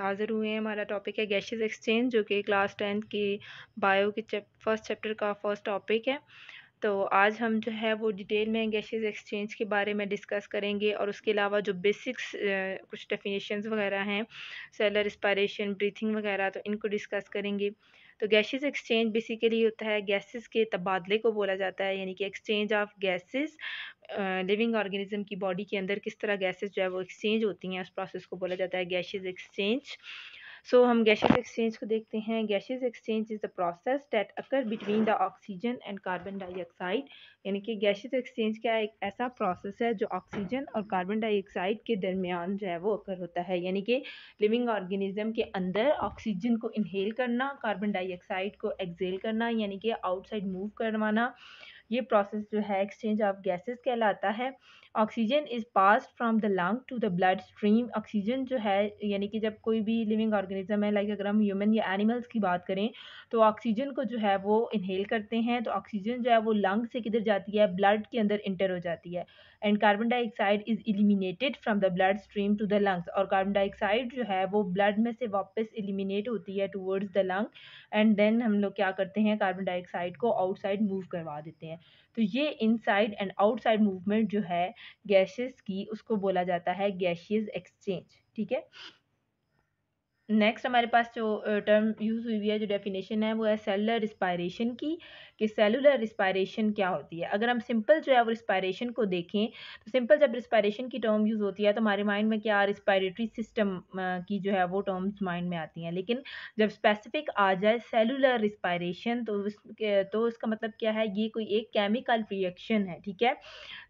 हाज़िर हुए हैं हमारा टॉपिक है गैशेस एक्सचेंज जो कि क्लास टेंथ की बायो के चैप फर्स्ट चैप्टर का फर्स्ट टॉपिक है तो आज हम जो है वो डिटेल में गैशेज एक्सचेंज के बारे में डिस्कस करेंगे और उसके अलावा जो बेसिक्स कुछ डेफिनेशंस वगैरह हैं सेलर एक्सपायरेशन ब्रीथिंग वगैरह तो इनको डिस्कस करेंगे तो गैसेस एक्सचेंज बेसिकली होता है गैसेस के तबादले को बोला जाता है यानी कि exchange of gases living organism की बॉडी के अंदर किस तरह गैसेस जो है वो एक्सचेंज होती हैं उस प्रोसेस को बोला जाता है गैसेस एक्सचेंज सो हम गैसेस एक्सचेंज को देखते हैं gases exchange is the process that occur between the oxygen and carbon dioxide यानी कि गैशियस एक्सचेंज क्या एक ऐसा प्रोसेस है जो ऑक्सीजन और कार्बन डाइऑक्साइड के दरमियान जो है वो अकर होता है यानी कि लिविंग ऑर्गेनिज्म के अंदर ऑक्सीजन को इनहेल करना कार्बन डाइऑक्साइड को एक्सेल करना यानी कि आउटसाइड मूव करवाना ये प्रोसेस जो है एक्सचेंज ऑफ गैसेस कहलाता है oxygen is pass from the lung to the blood stream oxygen जो है यानी कि जब कोई भी लिविंग ऑर्गेनिज्म है लाइक अगर हम ह्यूमन या एनिमल्स की बात करें तो ऑक्सीजन को जो है वो इनहेल करते हैं तो ऑक्सीजन जो है वो लंग से किधर जा जाती है ब्लड के अंदर इंटर हो जाती है and carbon dioxide is eliminated from the blood stream to the lungs और कार्बन डाइऑक्साइड जो है वो ब्लड में से वापस इलिमिनेट होती है towards the lung and then हम लोग क्या करते हैं कार्बन डाइऑक्साइड को आउटसाइड मूव करवा देते हैं तो ये इनसाइड एंड आउटसाइड मूवमेंट जो है गैसेस की उसको बोला जाता है गैशियज एक्सचेंज ठीक है नेक्स्ट हमारे पास जो टर्म यूज़ हुई है जो डेफिनेशन है वो है सेलुलर रिस्पायरेशन की कि सेलुलर रिस्पायरेशन क्या होती है अगर हम सिंपल जो है वो रिस्पायरेशन को देखें तो सिंपल जब रिस्पायरेशन की टर्म यूज़ होती है तो हमारे माइंड में क्या रिस्पायरेटरी सिस्टम की जो है वो टर्म्स माइंड में आती हैं लेकिन जब स्पेसिफिक आ जाए सेलुलर रिस्पायरेशन तो उस तो उसका मतलब क्या है ये कोई एक केमिकल रिएक्शन है ठीक है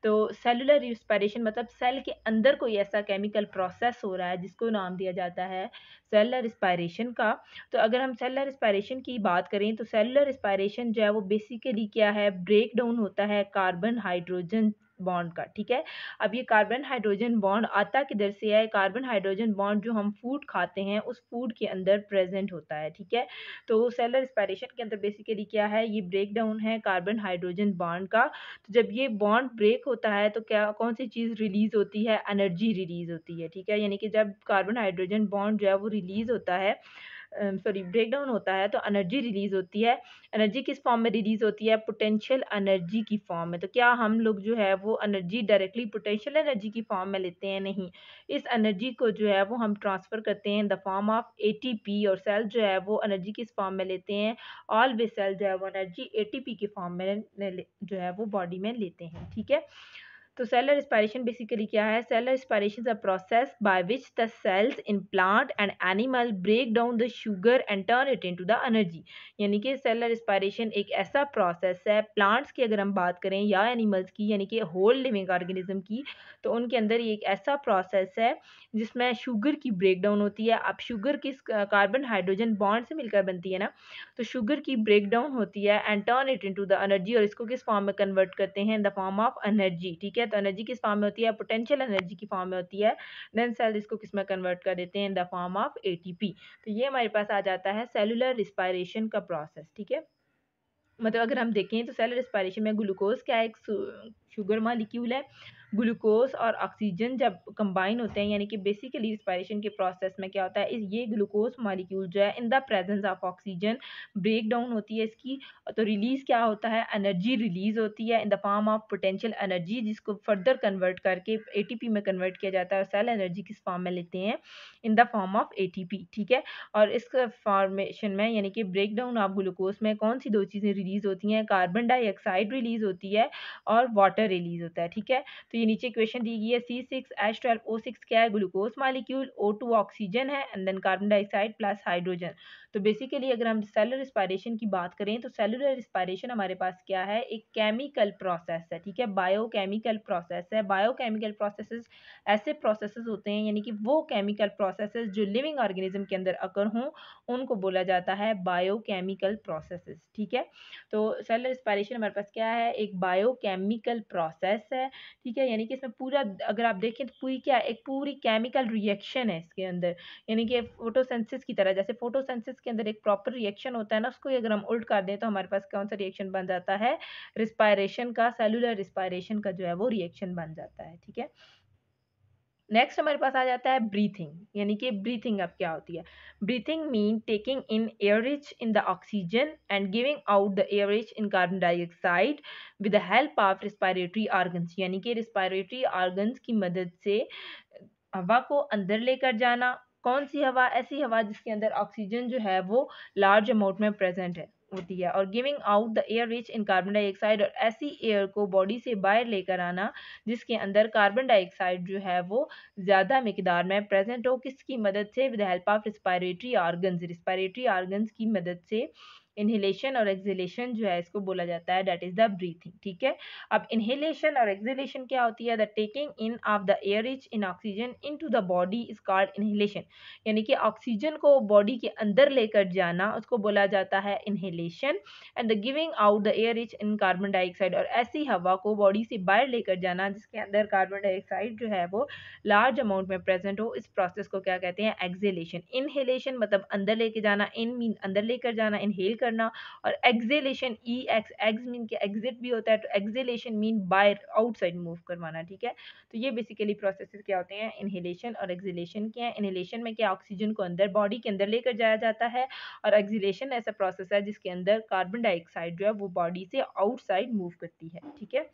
तो सेलुलर रिस्पायरेशन मतलब सेल के अंदर कोई ऐसा केमिकल प्रोसेस हो रहा है जिसको नाम दिया जाता है सेलुलर रिस्पायरेशन का तो अगर हम सेलुलर रिस्पायरेशन की बात करें तो सेलुलर रिस्पायरेशन जो है वो बेसिकली क्या है ब्रेक डाउन होता है कार्बन हाइड्रोजन बॉन्ड का ठीक है अब ये कार्बन हाइड्रोजन बॉन्ड आता किधर से है कार्बन हाइड्रोजन बॉन्ड जो हम फूड खाते हैं उस फूड के अंदर प्रेजेंट होता है ठीक है तो सेलर स्पायरेशन के अंदर बेसिकली क्या है ये ब्रेक डाउन है कार्बन हाइड्रोजन बॉन्ड का तो जब ये बॉन्ड ब्रेक होता है तो क्या कौन सी चीज़ रिलीज़ होती है एनर्जी रिलीज़ होती है ठीक है यानी कि जब कार्बन हाइड्रोजन बॉन्ड जो है वो रिलीज़ होता है सॉरी ब्रेक डाउन होता है तो एनर्जी रिलीज़ होती है एनर्जी किस फॉर्म में रिलीज़ होती है पोटेंशियल एनर्जी की फॉर्म में तो क्या हम लोग जो है वो एनर्जी डायरेक्टली पोटेंशियल एनर्जी की फॉर्म में लेते हैं नहीं इस एनर्जी को जो है वो हम ट्रांसफ़र करते हैं द फॉर्म ऑफ ए और सेल जो है वो एनर्जी किस फॉर्म में लेते हैं ऑल वे सेल जो है वो एनर्जी ए की फॉर्म में जो है वो बॉडी में लेते हैं ठीक है तो सेलर रेस्पायरेशन बेसिकली क्या है cellular respiration a process by which the cells in plant and animal break down the sugar and turn it into to the energy यानी कि सेलर रेस्पायरेशन एक ऐसा प्रोसेस है प्लांट्स की अगर हम बात करें या एनिमल्स की यानी कि होल लिविंग ऑर्गेनिज्म की तो उनके अंदर ये एक ऐसा प्रोसेस है जिसमें शुगर की ब्रेक डाउन होती है अब शुगर किस कार्बन हाइड्रोजन बॉन्ड से मिलकर बनती है ना तो शुगर की ब्रेक डाउन होती है and turn it into the energy और इसको किस फॉर्म में कन्वर्ट करते हैं in the form of energy ठीक है है तो एनर्जी किस फॉर्म में होती है पोटेंशियल एनर्जी की फॉर्म में होती है देन सेल इसको किस में कन्वर्ट कर देते हैं in the form of a तो ये हमारे पास आ जाता है सेलुलर रिस्पायरेशन का प्रोसेस ठीक है मतलब अगर हम देखें तो सेलर रिस्पायरेशन में ग्लूकोज क्या एक शुगर मालिक्यूल है ग्लूकोज और ऑक्सीजन जब कंबाइन होते हैं यानी कि बेसिकली रिस्पायरेशन के प्रोसेस में क्या होता है इस ये ग्लूकोज मालिक्यूल जो है in the presence of oxygen break down होती है इसकी तो रिलीज़ क्या होता है एनर्जी रिलीज़ होती है in the form of potential energy जिसको फर्दर कन्वर्ट करके ए में कन्वर्ट किया जाता है और सेल एनर्जी किस फॉर्म में लेते हैं in the form of a ठीक है और इस फॉर्मेशन में यानी कि ब्रेक डाउन ऑफ ग्लूकोज में कौन सी दो चीज़ें रिलीज़ होती हैं कार्बन डाइऑक्साइड रिलीज़ होती है और वाटर वाटर रिलीज होता है ठीक है तो ये नीचे क्वेश्चन दी गई है C six H twelve O six क्या है glucose molecule O two oxygen है and then carbon dioxide plus hydrogen तो बेसिकली अगर हम सेलुलर रिस्पायरेशन की बात करें तो सेलुलर रिस्पायरेशन हमारे पास क्या है एक केमिकल प्रोसेस है ठीक है बायोकेमिकल प्रोसेस है बायोकेमिकल प्रोसेस ऐसे प्रोसेस होते हैं यानी कि वो केमिकल प्रोसेस जो लिविंग ऑर्गेनिज्म के अंदर अकर हों उनको बोला जाता है बायोकेमिकल प्रोसेस ठीक है तो सेलुलर रिस्पायरेशन हमारे पास क्या है एक बायोकेमिकल प्रोसेस है ठीक है यानी कि इसमें पूरा अगर आप देखें तो पूरी क्या एक पूरी केमिकल रिएक्शन है इसके अंदर यानी कि फोटोसेंसिस की तरह जैसे फोटोसेंसिस के अंदर एक प्रॉपर रिएक्शन होता है ना उसको अगर हम उल्ट कर दें तो हमारे पास कौन सा रिएक्शन बन जाता है रिस्पायरेशन का सेलुलर रिस्पायरेशन का जो है वो रिएक्शन बन जाता है ठीक है नेक्स्ट हमारे पास आ जाता है ब्रीथिंग यानी कि ब्रीथिंग अब क्या होती है breathing mean taking in air rich in the oxygen and giving out the air rich in carbon dioxide with the help of respiratory organs यानी कि रिस्पायरेटरी ऑर्गन्स की मदद से हवा को अंदर लेकर जाना कौन सी हवा ऐसी हवा जिसके अंदर ऑक्सीजन जो है वो लार्ज अमाउंट में प्रेजेंट है होती है और giving out the air rich in carbon dioxide और ऐसी एयर को बॉडी से बाहर लेकर आना जिसके अंदर कार्बन डाइऑक्साइड जो है वो ज़्यादा मकदार में प्रेजेंट हो किसकी मदद से with help of respiratory organs respiratory organs की मदद से इनहेलेशन और एक्जिलेशन जो है इसको बोला जाता है डेट इज़ द ब्रीथिंग ठीक है अब इनहेलेशन और एक्जिलेशन क्या होती है the taking in of the air rich in oxygen into the body is called inhalation यानी कि ऑक्सीजन को बॉडी के अंदर लेकर जाना उसको बोला जाता है inhalation and the giving out the air rich in carbon dioxide और ऐसी हवा को बॉडी से बाहर लेकर जाना जिसके अंदर कार्बन डाइऑक्साइड जो है वो लार्ज अमाउंट में प्रेजेंट हो इस प्रोसेस को क्या कहते हैं एक्जिलेशन इनहेलेशन मतलब अंदर लेके जाना इन मीन अंदर लेकर जाना इनहेल करना और exhalation E X X mean के एग्जिट भी होता है तो exhalation mean by outside move करवाना ठीक है तो ये बेसिकली प्रोसेस क्या होते हैं इनहेलेशन और एक्जिलेशन के हैं इनहेलेशन में क्या ऑक्सीजन को अंदर बॉडी के अंदर लेकर जाया जाता है और एक्जिलेशन ऐसा प्रोसेस है जिसके अंदर कार्बन डाइऑक्साइड जो है वो बॉडी से आउटसाइड मूव करती है ठीक है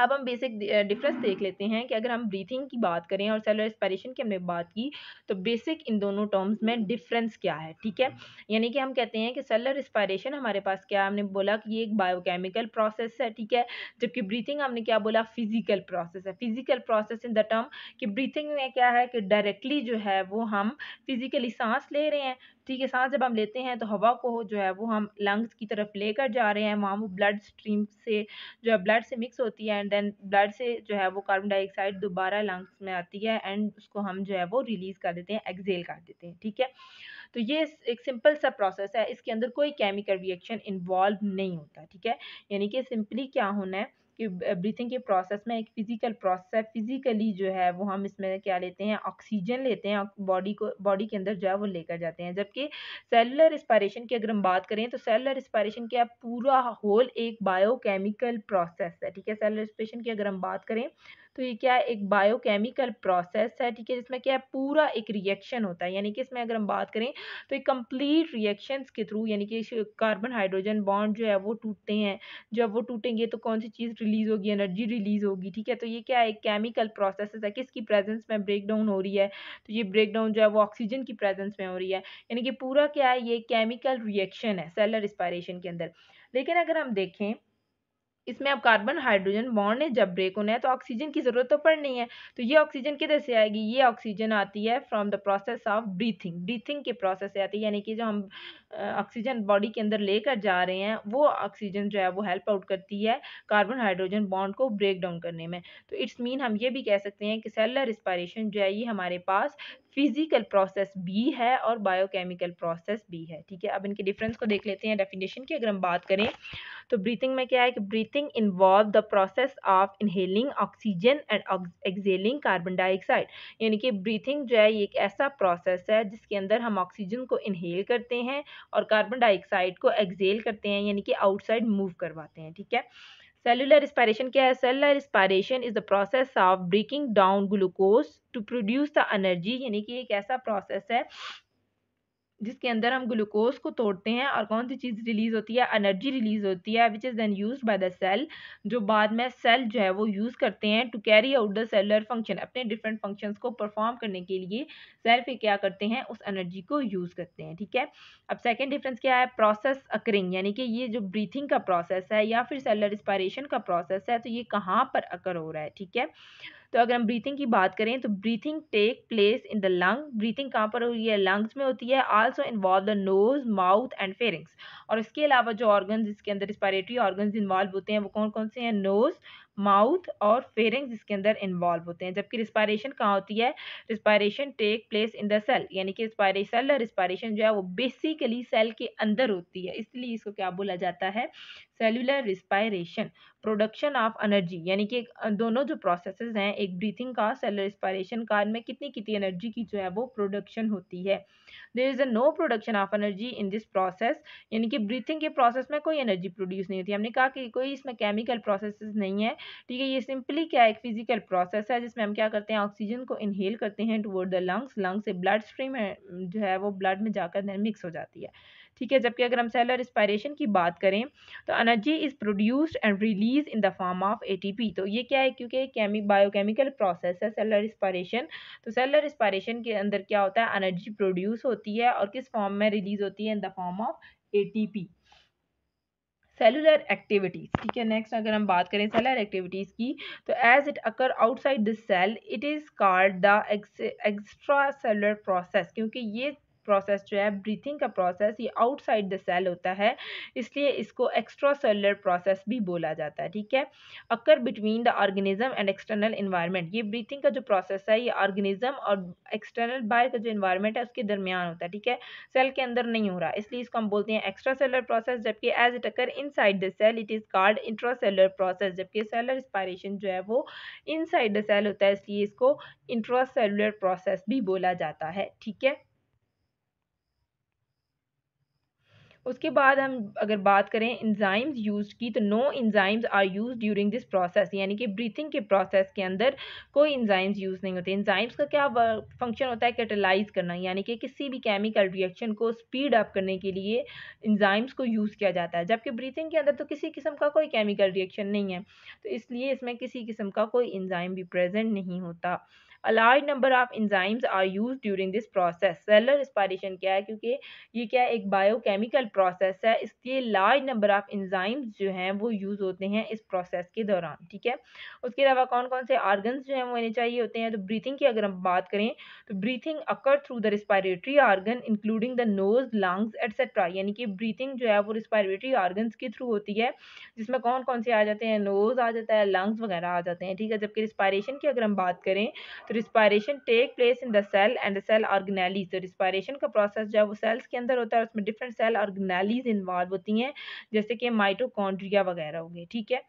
अब हम बेसिक डिफरेंस देख लेते हैं कि अगर हम ब्रीथिंग की बात करें और सेलर एक्सपायरेशन की हमने बात की तो बेसिक इन दोनों टर्म्स में डिफरेंस क्या है ठीक है यानी कि हम कहते हैं कि सेलर एक्सपायरेशन हमारे पास क्या हमने बोला कि ये एक बायोकेमिकल प्रोसेस है ठीक है जबकि ब्रीथिंग हमने क्या बोला फिजिकल प्रोसेस है physical process in the term कि ब्रीथिंग में क्या है कि डायरेक्टली जो है वो हम फिजिकली सांस ले रहे हैं इसी के साथ जब हम लेते हैं तो हवा को जो है वो हम लंग्स की तरफ लेकर जा रहे हैं वहाँ वो ब्लड स्ट्रीम से जो है ब्लड से मिक्स होती है एंड देन ब्लड से जो है वो कार्बन डाइऑक्साइड दोबारा लंग्स में आती है एंड उसको हम जो है वो रिलीज़ कर देते हैं एक्जेल कर देते हैं ठीक है तो ये एक सिंपल सा प्रोसेस है इसके अंदर कोई केमिकल रिएक्शन इन्वॉल्व नहीं होता ठीक है यानी कि सिंपली क्या होना है ब्रीथिंग के प्रोसेस में एक फ़िज़िकल प्रोसेस है फ़िज़िकली जो है वो हम इसमें क्या लेते हैं ऑक्सीजन लेते हैं बॉडी को बॉडी के अंदर जो है वो लेकर जाते हैं जबकि सेलुलर स्पायरेशन की अगर हम बात करें तो सेलुलर स्पायरेशन क्या पूरा होल एक बायोकेमिकल प्रोसेस है ठीक है सेलुलर रिस्पायरेशन की अगर हम बात करें तो ये क्या है एक बायोकेमिकल प्रोसेस है ठीक है जिसमें क्या है पूरा एक रिएक्शन होता है यानी कि इसमें अगर हम बात करें तो एक कंप्लीट रिएक्शन के थ्रू यानी कि कार्बन हाइड्रोजन बॉन्ड जो है वो टूटते हैं जब वो टूटेंगे तो कौन सी चीज़ रिलीज होगी एनर्जी रिलीज होगी ठीक है तो ये क्या है केमिकल प्रोसेस है किसकी प्रेजेंस में ब्रेक डाउन हो रही है तो ये ब्रेक डाउन जो है वो ऑक्सीजन की प्रेजेंस में हो रही है यानी कि पूरा क्या है ये केमिकल रिएक्शन है सेलर रिस्पायरेशन के अंदर लेकिन अगर हम देखें इसमें अब कार्बन हाइड्रोजन बॉन्ड है जब ब्रेक होना है तो ऑक्सीजन की ज़रूरत तो पड़नी है तो ये ऑक्सीजन किधर से आएगी ये ऑक्सीजन आती है from the process of breathing breathing के प्रोसेस से आती है यानी कि जो हम ऑक्सीजन बॉडी के अंदर लेकर जा रहे हैं वो ऑक्सीजन जो है वो हेल्प आउट करती है कार्बन हाइड्रोजन बॉन्ड को ब्रेक डाउन करने में तो इट्स मीन हम ये भी कह सकते हैं कि सेलर रिस्पायरेशन जो है ये हमारे पास फिजिकल प्रोसेस भी है और बायोकेमिकल प्रोसेस भी है ठीक है अब इनके डिफरेंस को देख लेते हैं डेफिनेशन की अगर हम बात करें तो ब्रीथिंग में क्या है कि breathing breathing involve the process of inhaling oxygen and exhaling carbon dioxide यानी कि breathing जो है ये एक ऐसा process है जिसके अंदर हम oxygen को inhale करते हैं और carbon dioxide को exhale करते हैं यानी कि outside move करवाते हैं ठीक है सेलुलर रिस्पायरेशन क्या है cellular respiration is the process of breaking down glucose to produce the energy यानी कि एक ऐसा प्रोसेस है जिसके अंदर हम ग्लूकोज को तोड़ते हैं और कौन सी चीज़ रिलीज़ होती है एनर्जी रिलीज़ होती है which is then use by the cell जो बाद में सेल जो है वो यूज़ करते हैं to carry out the cellular function अपने डिफरेंट फंक्शंस को परफॉर्म करने के लिए सेल फिर क्या करते हैं उस एनर्जी को यूज़ करते हैं ठीक है अब सेकेंड डिफरेंस क्या है प्रोसेस अकरिंग यानी कि ये जो ब्रीथिंग का प्रोसेस है या फिर सेलर रिस्पायरेशन का प्रोसेस है तो ये कहाँ पर अकर हो रहा है ठीक है तो अगर हम ब्रीथिंग की बात करें तो breathing take place in the lung breathing कहाँ पर हो रही है लंग्स में होती है also involve the nose mouth and pharynx और इसके अलावा जो ऑर्गन इसके अंदर रिस्पायरेटरी ऑर्गन इन्वॉल्व होते हैं वो कौन कौन से हैं नोज माउथ और फेरिंग्स इसके अंदर इन्वॉल्व होते हैं जबकि रिस्पायरेशन कहाँ होती है respiration take place in the cell यानी कि सेल रिस्पायरेशन जो है वो बेसिकली सेल के अंदर होती है इसलिए इसको क्या बोला जाता है cellular respiration production of energy यानी कि दोनों जो प्रोसेसेस हैं एक ब्रीथिंग का सेलुलर रिस्पायरेशन का इनमें कितनी कितनी एनर्जी की जो है वो प्रोडक्शन होती है there is a no production of energy in this process यानी कि ब्रीथिंग के प्रोसेस में कोई एनर्जी प्रोड्यूस नहीं होती हमने कहा कि कोई इसमें केमिकल प्रोसेस नहीं है ठीक है ये सिंपली क्या एक फिजिकल प्रोसेस है जिसमें हम क्या करते हैं ऑक्सीजन को इनहेल करते हैं टूवर्ड द लंग्स लंग्स से ब्लड स्ट्रीम जो है वो ब्लड में जाकर मिक्स हो जाती है ठीक है जबकि अगर हम सेलर रिस्पायरेशन की बात करें तो energy is produced and release in the form of ATP तो ये क्या है क्योंकि बायोकेमिकल प्रोसेस है सेलर रिस्पायरेशन तो सेलर रिस्पायरेशन के अंदर क्या होता है एनर्जी प्रोड्यूस होती है और किस फॉर्म में रिलीज होती है in the form of P cellular activities ठीक है नेक्स्ट अगर हम बात करें सेलर एक्टिविटीज़ की तो as it occur outside this cell it is called the extra cellular process क्योंकि ये प्रोसेस जो है ब्रीथिंग का प्रोसेस ये आउटसाइड द सेल होता है इसलिए इसको एक्स्ट्रा सेलुलर प्रोसेस भी बोला जाता है ठीक है occur between the organism and external environment ये ब्रीथिंग का जो प्रोसेस है ये ऑर्गेनिज्म और एक्सटर्नल बाहर का जो इन्वायरमेंट है उसके दरमियान होता है ठीक है सेल के अंदर नहीं हो रहा इसलिए इसको हम बोलते हैं एक्स्ट्रा सेलर प्रोसेस जबकि as it occur in the cell it is called intra cellular process जबकि सेलर रिस्पायरेशन जो है वो इन द सेल होता है इसलिए इसको इंट्रा सेलुलर प्रोसेस भी बोला जाता है ठीक है उसके बाद हम अगर बात करें इंजाइम्स यूज की तो no enzymes are use during this process यानी कि ब्रीथिंग के प्रोसेस के अंदर कोई इंजाइम्स यूज़ नहीं होते इंजाइम्स का क्या फंक्शन होता है कैटेलाइज करना यानी कि किसी भी केमिकल रिएक्शन को स्पीड अप करने के लिए इंजाइम्स को यूज़ किया जाता है जबकि ब्रीथिंग के अंदर तो किसी किस्म का कोई केमिकल रिएक्शन नहीं है तो इसलिए इसमें किसी किस्म का कोई इंजाइम भी प्रेजेंट नहीं होता A large number of enzymes are used during this process. Cellular respiration क्या है क्योंकि ये क्या है एक बायोकेमिकल प्रोसेस है इसलिए लार्ज नंबर ऑफ enzymes जो हैं वो यूज़ होते हैं इस प्रोसेस के दौरान ठीक है उसके अलावा कौन कौन से organs जो हैं वो इन्हें चाहिए होते हैं तो ब्रीथिंग की अगर हम बात करें तो breathing occur through the respiratory organ including the nose lungs etcetera यानी कि ब्रीथिंग जो है वो रिस्पायरेटरी organs के थ्रू होती है जिसमें कौन कौन से आ जाते हैं नोज आ जाता है लंग्स वगैरह आ जाते हैं ठीक है जबकि रिस्पायरेशन की अगर हम बात करें तो respiration take place in the cell and the cell organelles तो रिस्पायरेशन का प्रोसेस जब वो सेल्स के अंदर होता है उसमें डिफरेंट सेल ऑर्गेनालीज इन्वॉल्व होती हैं जैसे कि माइटोकॉन्ड्रिया वगैरह हो गए ठीक है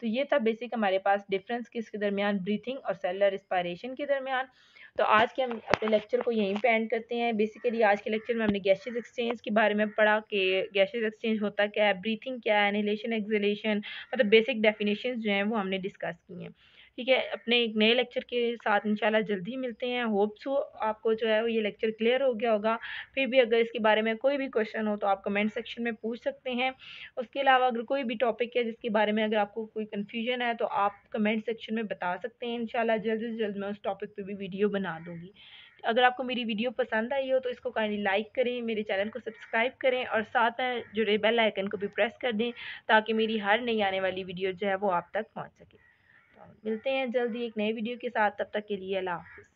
तो ये था बेसिक हमारे पास डिफरेंस किसके दरमियान ब्रीथिंग और सेलर रिस्पायरेशन के दरमियान तो आज के हम अपने लेक्चर को यहीं पे एंड करते हैं बेसिकली आज के लेक्चर में हमने गैसेज एक्सचेंज के बारे में पढ़ा कि गैसेज एक्सचेंज होता क्या है ब्रीथिंग क्या है एनिलेशन एक्जलेशन मतलब बेसिक डेफिनेशन जो हैं वो हमने डिस्कस की हैं ठीक है अपने एक नए लेक्चर के साथ इंशाल्लाह जल्दी मिलते हैं होप सो आपको जो है ये लेक्चर क्लियर हो गया होगा फिर भी अगर इसके बारे में कोई भी क्वेश्चन हो तो आप कमेंट सेक्शन में पूछ सकते हैं उसके अलावा अगर कोई भी टॉपिक है जिसके बारे में अगर आपको कोई कन्फ्यूजन है तो आप कमेंट सेक्शन में बता सकते हैं इनशाला जल्द से जल्द मैं उस टॉपिक पर भी वीडियो बना दूँगी अगर आपको मेरी वीडियो पसंद आई हो तो इसको काइंडली लाइक करें मेरे चैनल को सब्सक्राइब करें और साथ में जुड़े बेल आइकन को भी प्रेस कर दें ताकि मेरी हर नई आने वाली वीडियो जो है वो आप तक पहुंच सके मिलते हैं जल्दी एक नए वीडियो के साथ तब तक के लिए अल्लाह हाफिज़